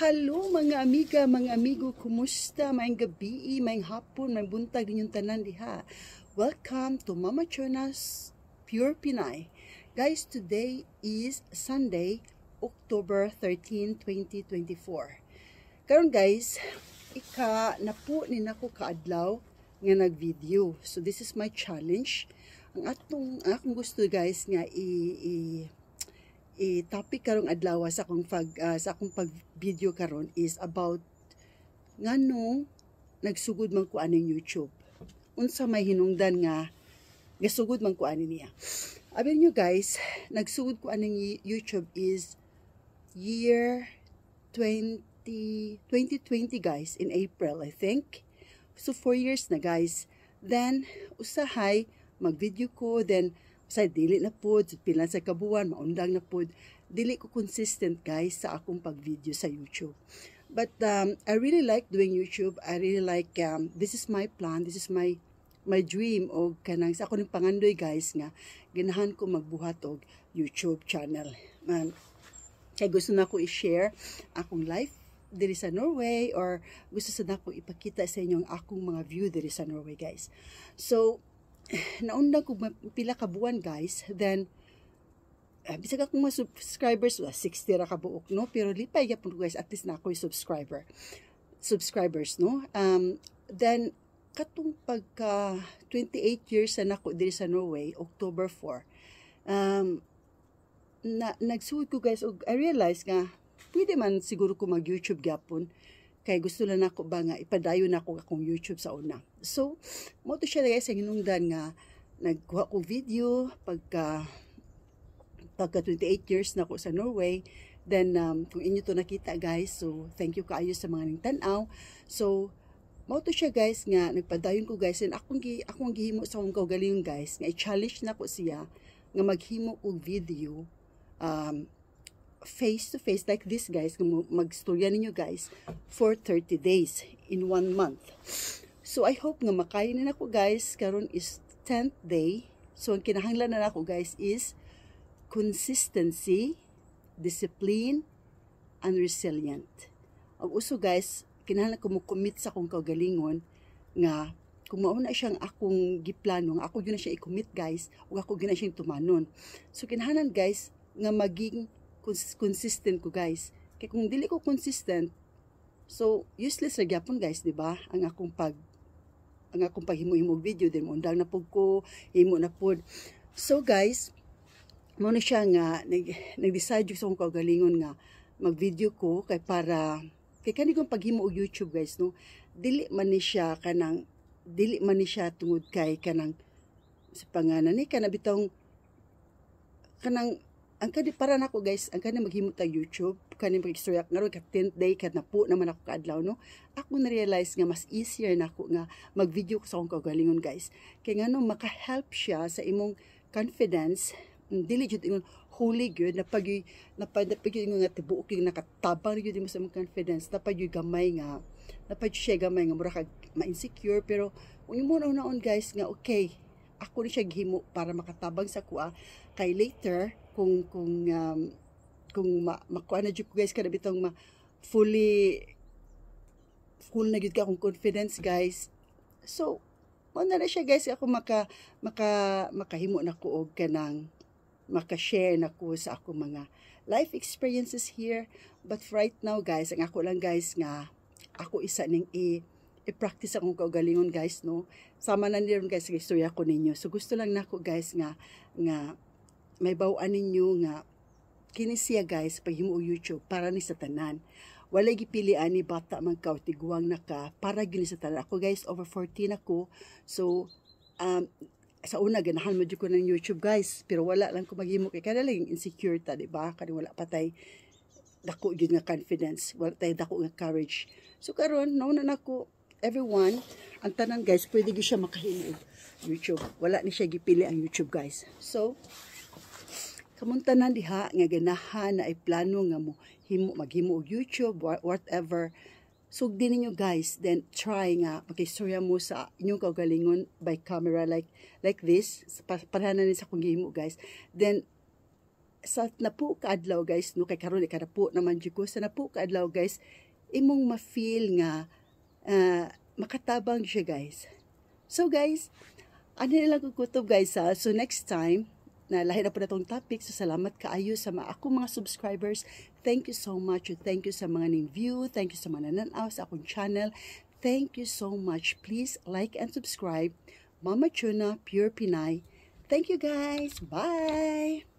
Hello mga amiga, mga amigo, kumusta? Maing gabi, maing hapon, maayong buntag ninyong tanan diha. Welcome to Mama Chona's Pure Pinay. Guys, today is Sunday, October 13, 2024. Karon guys, ika na po ni nako kaadlaw nga nag-video. So this is my challenge. Ang atong akong gusto guys nga i, i i topic karong adlaw sa akong pag uh, sa akong pag video karon is about ngano nagsugod man ko aning YouTube. Unsa may hinungdan nga gasugod man ko ani niya. Abi nyo guys, nagsugod ko aning YouTube is year 20 2020 guys in April I think. So 4 years na guys. Then usahay mag-video ko then sa dili na pod, pila sa kabuan, maundang na pod, dili ko consistent guys sa akong pag-video sa YouTube. But um, I really like doing YouTube. I really like, um, this is my plan, this is my my dream o kanang sa ako ng pangandoy guys nga ganahan ko magbuhat og YouTube channel. man um, kay gusto na ko i-share akong life diri sa Norway or gusto sa na ko ipakita sa inyo ang akong mga view diri sa Norway guys. So naundang ko pila ka buwan guys then uh, bisag akong mga subscribers uh, 60 ra ka buok no pero lipay gyapon guys at least na ako subscriber subscribers no um then katong pagka 28 years na nako diri sa Norway October 4 um na nagsuod ko guys og I realize nga pwede man siguro ko mag YouTube gapon Kay gusto lang ako ba nga ipadayo na ako akong YouTube sa una. So, mo to siya guys sa hinungdan nga nagkuha ko video pagka pagka 28 years na ako sa Norway. Then, um, kung inyo to nakita guys, so thank you kaayo sa mga nagtanaw. So, mao to siya guys nga nagpadayon ko guys and akong gi akong gihimo sa akong kaugalingon guys nga i-challenge na ko siya nga maghimo og video um face to face like this guys magstorya ninyo guys for 30 days in one month so I hope nga na ako guys karon is 10th day so ang kinahanglan na ako guys is consistency discipline and resilient ang uso guys kinahanglan ko mo commit sa akong kaugalingon nga kung mauna siyang akong giplano nga ako gyud na siya i-commit guys ug ako gina na siyang tumanon so kinahanglan guys nga maging consistent ko guys kay kung dili ko consistent so useless ra gyapon guys di ba ang akong pag ang akong paghimo-himog video din mo undang na pud ko himo na pud so guys mo na siya nga nag nag-decide sa akong kaugalingon nga mag-video ko kay para kay kani kong paghimo og YouTube guys no dili man ni siya kanang dili man ni siya tungod kay kanang sa panganan ni kana bitong kanang ang kani para nako guys ang kani maghimo ta YouTube kani magistorya nga ka 10th day kat na po naman ako kaadlaw no ako na realize nga mas easier nako na nga mag video ko sa akong kagalingon guys kay ngano maka-help siya sa imong confidence mm, dili jud ingon huli gyud na pag na pag ingon nga tibuok king nakatabang gyud mo sa imong confidence na pag gamay nga na pag siya gamay nga mura kag ma-insecure pero imo na on guys nga okay ako ni siya gihimo para makatabang sa kuha kay later kung kung um, kung ma makuha na jud guys kada bitong ma fully full na jud ka kung confidence guys so mo na siya guys ako maka maka makahimo na ko og kanang maka-share na ko sa ako mga life experiences here but right now guys ang ako lang guys nga ako isa ning i i-practice akong kaugalingon guys no sama na niron guys sa istorya ko ninyo so gusto lang nako guys nga nga may bawaan ninyo nga kinisiya siya guys paghimo YouTube para ni satanan. Walay gipilian ni bata man ka tiguang na ka para gini sa tanan. Ako guys over 14 ako. So um, sa una ganahan mo ko ng YouTube guys pero wala lang ko maghimo kay kada lang insecure ta di ba kani wala patay dako gyud nga confidence wala tay dako nga courage so karon no na nako everyone ang tanan guys pwede gyud siya makahimo YouTube wala ni siya gipili ang YouTube guys so kamuntanan diha nga ganahan na ay plano nga mo himo maghimo og YouTube whatever sugdi so, ninyo guys then try nga magistorya mo sa inyong kaugalingon by camera like like this parahanan ni sa kung gihimo guys then sa na po kaadlaw guys no kay karon ka po naman jud ko sa na po kaadlaw guys imong mafeel nga uh, makatabang siya guys so guys ano lang kukutob guys ha? so next time na lahi na po na tong topic. So, salamat kaayo sa mga ako mga subscribers. Thank you so much. Thank you sa mga ning view. Thank you sa mga nananaw sa akong channel. Thank you so much. Please like and subscribe. Mama Chuna, Pure Pinay. Thank you guys. Bye!